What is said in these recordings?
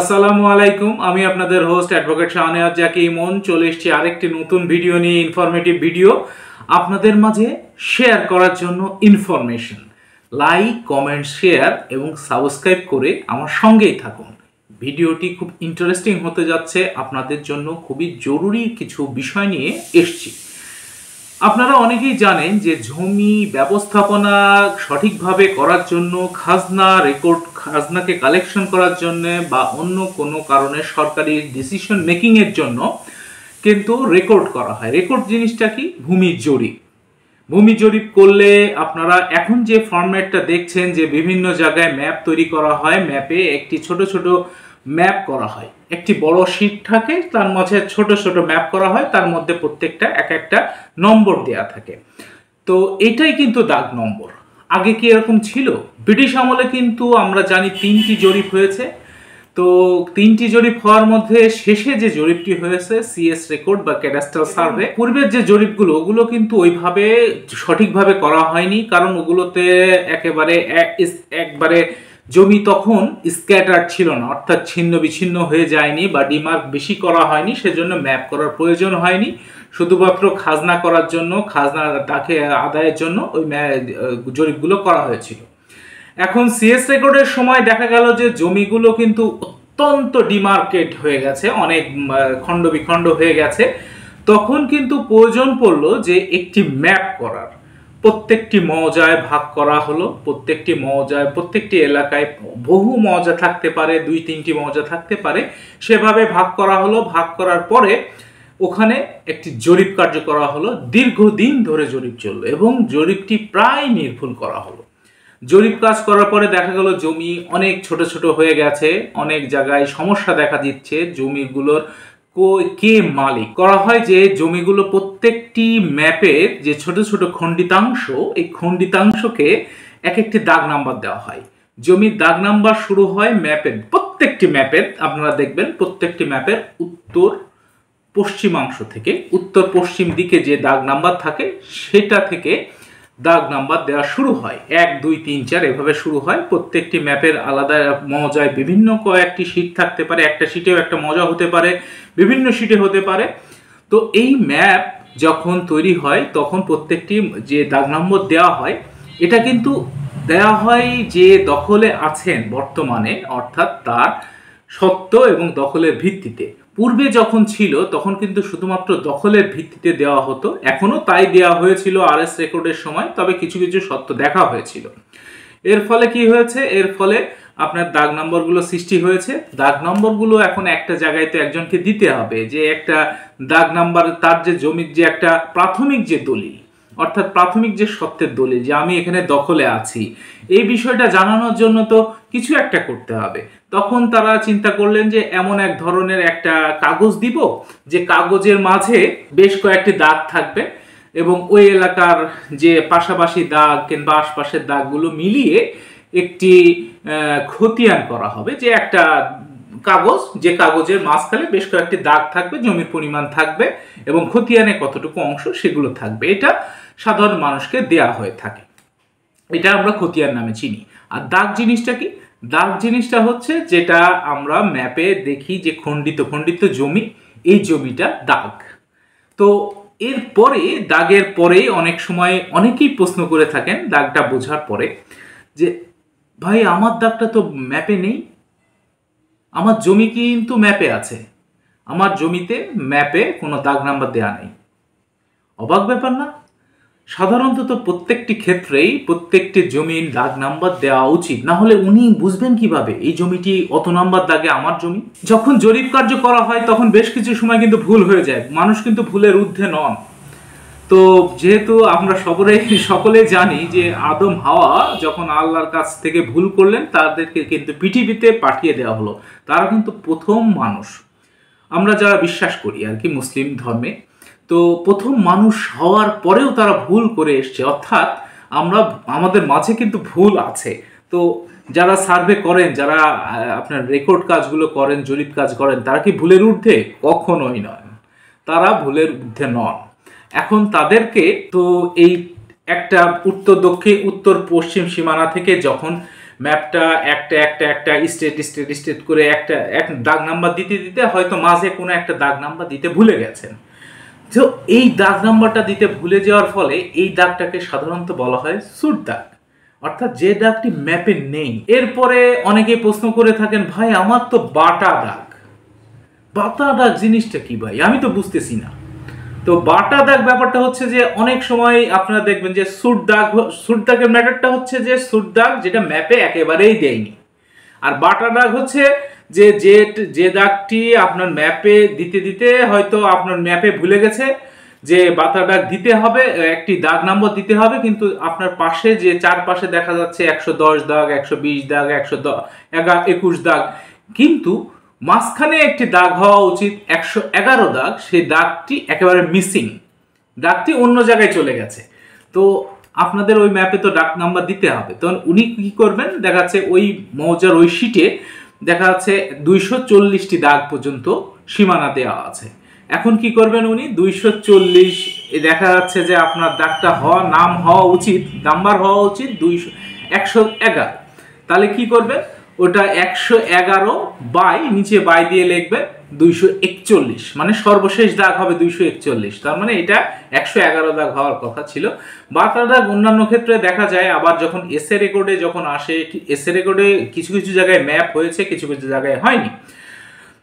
আসসালামু আলাইকুম আমি আপনাদের হোস্ট অ্যাডভোকেট শাহনেয়াজ জাকি ইমন চলে এসেছি আরেকটি নতুন ভিডিও নিয়ে ইনফরমেটিভ ভিডিও আপনাদের মাঝে শেয়ার করার জন্য ইনফরমেশন লাইক কমেন্ট শেয়ার এবং সাবস্ক্রাইব করে আমার সঙ্গেই থাকুন ভিডিওটি খুব ইন্টারেস্টিং হতে যাচ্ছে আপনাদের জন্য খুবই জরুরি কিছু বিষয় নিয়ে এসছি আপনারা অনেকেই জানেন যে জমি ব্যবস্থাপনা সঠিকভাবে করার জন্য খাজনা রেকর্ড খাজনাকে কালেকশন করার জন্য বা অন্য কোনো কারণে সরকারি ডিসিশন মেকিংয়ের জন্য কিন্তু রেকর্ড করা হয় রেকর্ড জিনিসটা কি ভূমি জরিপ ভূমি জরিপ করলে আপনারা এখন যে ফর্ম্যাটটা দেখছেন যে বিভিন্ন জায়গায় ম্যাপ তৈরি করা হয় ম্যাপে একটি ছোট ছোট ম্যাপ করা হয় একটি বড় শীট থাকে তার মাঝে ছোট ছোট ম্যাপ করা হয় তার মধ্যে প্রত্যেকটা এক একটা নম্বর দেয়া থাকে তো এটাই কিন্তু দাগ নম্বর আগে কি এরকম ছিল ব্রিটিশ আমলে কিন্তু আমরা জানি তিনটি জরিপ হয়েছে তো তিনটি জরিপ হওয়ার মধ্যে শেষে যে জরিপটি হয়েছে সিএস রেকর্ড বা ক্যাডাস্ট্রাল সার্ভে পূর্বের যে জরিপগুলো ওগুলো কিন্তু ওইভাবে সঠিকভাবে করা হয়নি কারণ ওগুলোতে একেবারে একবারে জমি তখন স্ক্যাটার ছিল না অর্থাৎ ছিন্ন বিচ্ছিন্ন হয়ে যায়নি বা ডিমার্ক বেশি করা হয়নি সেজন্য ম্যাপ করার প্রয়োজন হয়নি শুধুমাত্র খাজনা করার জন্য খাজনা তাকে আদায়ের জন্য ওই জরিপগুলো করা হয়েছিল এখন সিএস রেকর্ডের সময় দেখা গেল যে জমিগুলো কিন্তু অত্যন্ত ডিমার্কেট হয়ে গেছে অনেক খণ্ড বিখণ্ড হয়ে গেছে তখন কিন্তু প্রয়োজন পড়লো যে একটি ম্যাপ করার প্রত্যেকটি মজায় ভাগ করা হলো প্রত্যেকটি মৌজায় প্রত্যেকটি এলাকায় বহু মজা থাকতে পারে দুই তিনটি মজা থাকতে পারে সেভাবে ভাগ করা হলো ভাগ করার পরে ওখানে একটি জরিপ কার্য করা হলো দীর্ঘদিন ধরে জরিপ চললো এবং জরিপটি প্রায় নির্ভুল করা হলো জরিপ কাজ করার পরে দেখা গেল জমি অনেক ছোট ছোট হয়ে গেছে অনেক জায়গায় সমস্যা দেখা দিচ্ছে জমিগুলোর কে মালিক করা হয় যে জমিগুলো প্রত্যেক প্রত্যেকটি ম্যাপের যে ছোট ছোট খণ্ডিতাংশ এই খণ্ডিতাংশকে এক একটি দাগ নাম্বার দেওয়া হয় জমির দাগ নাম্বার শুরু হয় ম্যাপের প্রত্যেকটি ম্যাপের আপনারা দেখবেন প্রত্যেকটি ম্যাপের উত্তর পশ্চিমাংশ থেকে উত্তর পশ্চিম দিকে যে দাগ নাম্বার থাকে সেটা থেকে দাগ নাম্বার দেওয়া শুরু হয় এক দুই তিন চার এভাবে শুরু হয় প্রত্যেকটি ম্যাপের আলাদা মজায় বিভিন্ন কয়েকটি শিট থাকতে পারে একটা শিটেও একটা মজা হতে পারে বিভিন্ন শিটে হতে পারে তো এই ম্যাপ যখন তৈরি হয় তখন প্রত্যেকটি যে দাগ নম্বর দেওয়া হয় এটা কিন্তু দেওয়া হয় যে দখলে আছেন বর্তমানে অর্থাৎ তার সত্য এবং দখলের ভিত্তিতে পূর্বে যখন ছিল তখন কিন্তু শুধুমাত্র দখলের ভিত্তিতে দেওয়া হতো এখনও তাই দেওয়া হয়েছিল আর এস রেকর্ডের সময় তবে কিছু কিছু সত্য দেখা হয়েছিল এর ফলে কি হয়েছে এর ফলে আপনার দাগ নম্বরগুলো সৃষ্টি হয়েছে দাগ নম্বরগুলো এখন একটা জায়গায় তো একজনকে দিতে হবে যে একটা দাগ নাম্বার তার যে জমির যে একটা প্রাথমিক যে দলিল অর্থাৎ প্রাথমিক যে সত্যের দলিল যে আমি এখানে দখলে আছি এই বিষয়টা জানানোর জন্য তো কিছু একটা করতে হবে তখন তারা চিন্তা করলেন যে এমন এক ধরনের একটা কাগজ দিব যে কাগজের মাঝে বেশ কয়েকটি দাগ থাকবে এবং ওই এলাকার যে পাশাপাশি দাগ কিংবা আশপাশের দাগগুলো মিলিয়ে একটি খতিয়ান করা হবে যে একটা কাগজ যে কাগজের মাঝখানে বেশ কয়েকটি দাগ থাকবে জমির পরিমাণ থাকবে এবং খতিয়ানে কতটুকু অংশ সেগুলো থাকবে এটা সাধারণ মানুষকে দেয়া হয়ে থাকে এটা আমরা খতিয়ান নামে চিনি আর দাগ জিনিসটা কি দাগ জিনিসটা হচ্ছে যেটা আমরা ম্যাপে দেখি যে খণ্ডিত খণ্ডিত জমি এই জমিটা দাগ তো এরপরে দাগের পরে অনেক সময় অনেকেই প্রশ্ন করে থাকেন দাগটা বোঝার পরে যে ভাই আমার দাগটা তো ম্যাপে নেই আমার জমি কিন্তু ম্যাপে আছে আমার জমিতে ম্যাপে কোনো দাগ নাম্বার দেওয়া নেই অবাক ব্যাপার না সাধারণত তো প্রত্যেকটি ক্ষেত্রেই প্রত্যেকটি জমির দাগ নাম্বার দেওয়া উচিত না হলে উনি বুঝবেন কিভাবে এই জমিটি অত নাম্বার দাগে আমার জমি যখন জরিপ কার্য করা হয় তখন বেশ কিছু সময় কিন্তু ভুল হয়ে যায় মানুষ কিন্তু ভুলের ঊর্ধ্বে নন তো যেহেতু আমরা সবরে সকলে জানি যে আদম হাওয়া যখন আল্লাহর কাছ থেকে ভুল করলেন তাদেরকে কিন্তু পৃথিবীতে পাঠিয়ে দেওয়া হলো তারা কিন্তু প্রথম মানুষ আমরা যারা বিশ্বাস করি আর কি মুসলিম ধর্মে তো প্রথম মানুষ হওয়ার পরেও তারা ভুল করে এসছে অর্থাৎ আমরা আমাদের মাঝে কিন্তু ভুল আছে তো যারা সার্ভে করেন যারা আপনার রেকর্ড কাজগুলো করেন জরিপ কাজ করেন তারা কি ভুলের ঊর্ধ্বে কখনোই নয় তারা ভুলের ঊর্ধ্বে নন এখন তাদেরকে তো এই একটা উত্তর দক্ষিণ উত্তর পশ্চিম সীমানা থেকে যখন ম্যাপটা একটা একটা একটা স্টেট স্টেট স্টেট করে একটা এক দাগ নাম্বার দিতে দিতে হয়তো মাঝে কোনো একটা দাগ নাম্বার দিতে ভুলে গেছেন তো এই দাগ নাম্বারটা দিতে ভুলে যাওয়ার ফলে এই দাগটাকে সাধারণত বলা হয় সুট দাগ অর্থাৎ যে দাগটি ম্যাপে নেই এরপরে অনেকে প্রশ্ন করে থাকেন ভাই আমার তো বাটা দাগ বাটা দাগ জিনিসটা কি ভাই আমি তো বুঝতেছি না তো বাটা দাগ ব্যাপারটা হচ্ছে যে অনেক সময় আপনারা দেখবেন যে সুট দাগ সুট দাগের ম্যাটারটা হচ্ছে যে সুট দাগ যেটা ম্যাপে একেবারেই দেয়নি আর বাটা দাগ হচ্ছে যে যে যে দাগটি আপনার ম্যাপে দিতে দিতে হয়তো আপনার ম্যাপে ভুলে গেছে যে বাটা দাগ দিতে হবে একটি দাগ নম্বর দিতে হবে কিন্তু আপনার পাশে যে চারপাশে দেখা যাচ্ছে একশো দশ দাগ একশো বিশ দাগ একশো একুশ দাগ কিন্তু মাঝখানে একটি দাগ হওয়া উচিত একশো এগারো দাগ সেই দাগটি একেবারে মিসিং দাগটি অন্য জায়গায় চলে গেছে তো আপনাদের ওই ম্যাপে তো ডাক নাম্বার দিতে হবে তখন উনি কী করবেন দেখা যাচ্ছে ওই মৌজার ওই শিটে দেখা যাচ্ছে দুইশো চল্লিশটি দাগ পর্যন্ত সীমানা দেওয়া আছে এখন কি করবেন উনি দুইশো চল্লিশ দেখা যাচ্ছে যে আপনার দাগটা হওয়া নাম হওয়া উচিত নাম্বার হওয়া উচিত দুইশো একশো এগারো তাহলে কি করবেন ওটা একশো এগারো বাই নিচে বাই দিয়ে লিখবে দুইশো একচল্লিশ মানে সর্বশেষ দাগ হবে দুইশো একচল্লিশ তার মানে এটা একশো এগারো দাগ হওয়ার কথা ছিল বাতার দাগ অন্যান্য ক্ষেত্রে দেখা যায় আবার যখন এসএ রেকর্ডে যখন আসে এসএ রেকর্ডে কিছু কিছু জায়গায় ম্যাপ হয়েছে কিছু কিছু জায়গায় হয়নি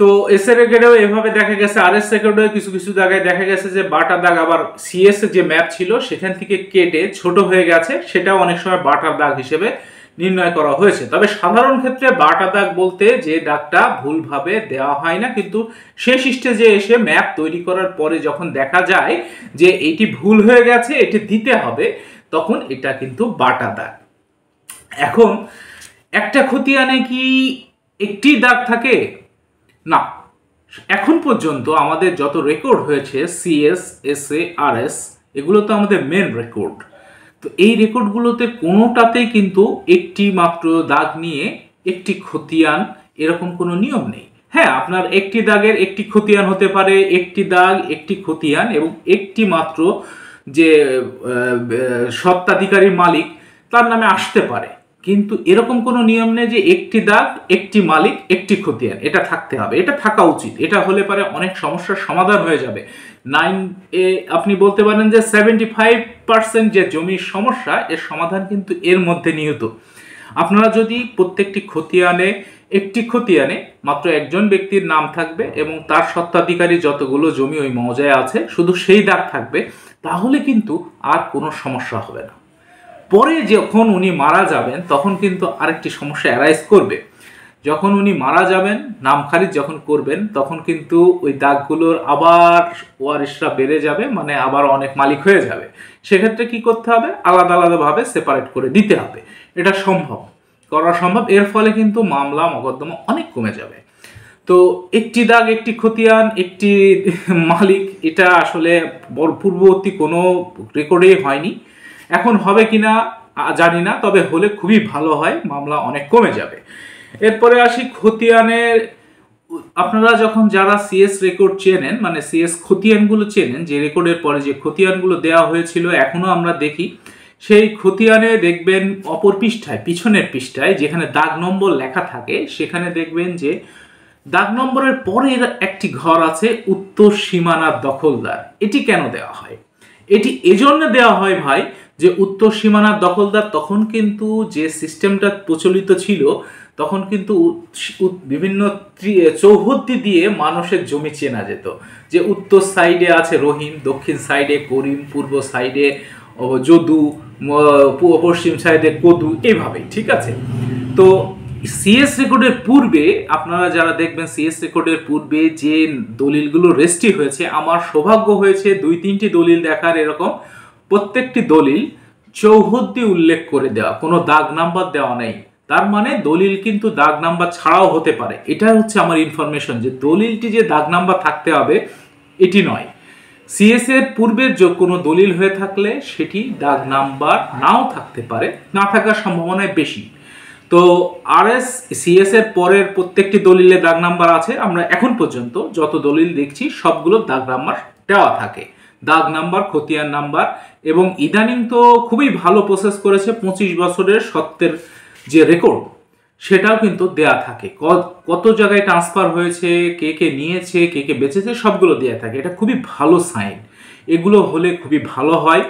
তো এ রেকর্ডেও এভাবে দেখা গেছে আর এস রেকর্ডেও কিছু কিছু জায়গায় দেখা গেছে যে বাটার দাগ আবার সিএস যে ম্যাপ ছিল সেখান থেকে কেটে ছোট হয়ে গেছে সেটাও অনেক সময় বাটার দাগ হিসেবে নির্ণয় করা হয়েছে তবে সাধারণ ক্ষেত্রে বাটা দাগ বলতে যে দাগটা ভুলভাবে দেওয়া হয় না কিন্তু শেষ স্টেজে এসে ম্যাপ তৈরি করার পরে যখন দেখা যায় যে এটি ভুল হয়ে গেছে এটি দিতে হবে তখন এটা কিন্তু বাটা দাগ এখন একটা খতিয়ানে কি একটি দাগ থাকে না এখন পর্যন্ত আমাদের যত রেকর্ড হয়েছে CS S A R S এগুলো তো আমাদের মেন রেকর্ড তো এই রেকর্ডগুলোতে কোনোটাতেই কিন্তু একটি মাত্র দাগ নিয়ে একটি খতিয়ান এরকম কোনো নিয়ম নেই হ্যাঁ আপনার একটি দাগের একটি খতিয়ান হতে পারে একটি দাগ একটি খতিয়ান এবং একটি মাত্র যে সত্ত্বাধিকারী মালিক তার নামে আসতে পারে কিন্তু এরকম কোনো নিয়ম নেই যে একটি দাগ একটি মালিক একটি খতিয়ান এটা থাকতে হবে এটা থাকা উচিত এটা হলে পরে অনেক সমস্যার সমাধান হয়ে যাবে নাইন এ আপনি বলতে পারেন যে সেভেন্টি ফাইভ পার্সেন্ট যে জমির সমস্যা এর সমাধান কিন্তু এর মধ্যে নিহত আপনারা যদি প্রত্যেকটি খতিয়ানে একটি খতিয়ানে মাত্র একজন ব্যক্তির নাম থাকবে এবং তার সত্ত্বাধিকারী যতগুলো জমি ওই মজায় আছে শুধু সেই দাগ থাকবে তাহলে কিন্তু আর কোনো সমস্যা হবে না পরে যখন উনি মারা যাবেন তখন কিন্তু আরেকটি সমস্যা অ্যারাইজ করবে যখন উনি মারা যাবেন নাম খারিজ যখন করবেন তখন কিন্তু ওই দাগগুলোর আবার ওয়ারিশরা বেড়ে যাবে মানে আবার অনেক মালিক হয়ে যাবে সেক্ষেত্রে কি করতে হবে আলাদা আলাদাভাবে সেপারেট করে দিতে হবে এটা সম্ভব করা সম্ভব এর ফলে কিন্তু মামলা মকদ্দমা অনেক কমে যাবে তো একটি দাগ একটি খতিয়ান একটি মালিক এটা আসলে পূর্ববর্তী কোনো রেকর্ডেই হয়নি এখন হবে কিনা জানি না তবে হলে খুবই ভালো হয় মামলা অনেক কমে যাবে এরপরে আসি খতিয়ানের আপনারা যখন যারা সিএস রেকর্ড চেনেন মানে সিএস খতিয়ানগুলো চেনেন যে রেকর্ডের পরে যে খতিয়ানগুলো দেওয়া হয়েছিল এখনও আমরা দেখি সেই খতিয়ানে দেখবেন অপর পৃষ্ঠায় পিছনের পৃষ্ঠায় যেখানে দাগ নম্বর লেখা থাকে সেখানে দেখবেন যে দাগ নম্বরের পরে একটি ঘর আছে উত্তর সীমানার দখলদার এটি কেন দেওয়া হয় এটি এজন্য দেওয়া হয় ভাই যে উত্তর সীমানার দখলদার তখন কিন্তু যে সিস্টেমটা প্রচলিত ছিল তখন কিন্তু বিভিন্ন চৌহদ্দি দিয়ে মানুষের জমি চেনা যেত যে উত্তর সাইডে আছে রহিম দক্ষিণ সাইডে করিম পূর্ব সাইডে যদু পশ্চিম সাইডে কদু এভাবেই ঠিক আছে তো সিএস রেকর্ডের পূর্বে আপনারা যারা দেখবেন সিএস রেকর্ডের পূর্বে যে দলিলগুলো রেস্টি হয়েছে আমার সৌভাগ্য হয়েছে দুই তিনটি দলিল দেখার এরকম প্রত্যেকটি দলিল চৌহদ্দি উল্লেখ করে দেওয়া কোনো দাগ নাম্বার দেওয়া নেই তার মানে দলিল কিন্তু দাগ নাম্বার ছাড়াও হতে পারে এটা হচ্ছে আমার ইনফরমেশন যে দলিলটি যে দাগ নাম্বার থাকতে হবে এটি নয় সিএস এর পূর্বের যে কোনো দলিল হয়ে থাকলে সেটি দাগ নাম্বার নাও থাকতে পারে না থাকার সম্ভাবনায় বেশি তো আর এস সিএস এর পরের প্রত্যেকটি দলিলে দাগ নাম্বার আছে আমরা এখন পর্যন্ত যত দলিল দেখছি সবগুলো দাগ নাম্বার দেওয়া থাকে দাগ নাম্বার খতিয়ান নাম্বার এবং ইদানিং তো খুবই ভালো প্রসেস করেছে পঁচিশ বছরের সত্ত্বের যে রেকর্ড সেটাও কিন্তু দেয়া থাকে কত জায়গায় ট্রান্সফার হয়েছে কে কে নিয়েছে কে কে বেঁচেছে সবগুলো দেয়া থাকে এটা খুবই ভালো সাইন এগুলো হলে খুবই ভালো হয়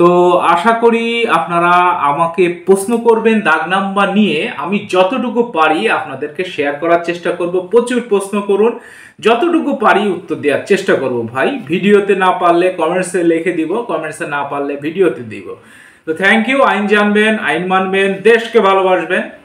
তো আশা করি আপনারা আমাকে প্রশ্ন করবেন দাগ নাম্বার নিয়ে আমি যতটুকু পারি আপনাদেরকে শেয়ার করার চেষ্টা করব প্রচুর প্রশ্ন করুন যতটুকু পারি উত্তর দেওয়ার চেষ্টা করব ভাই ভিডিওতে না পারলে কমেন্টসে লিখে দিব কমেন্টসে না পারলে ভিডিওতে দিব তো থ্যাংক ইউ আইন জানবেন আইন মানবেন দেশকে ভালোবাসবেন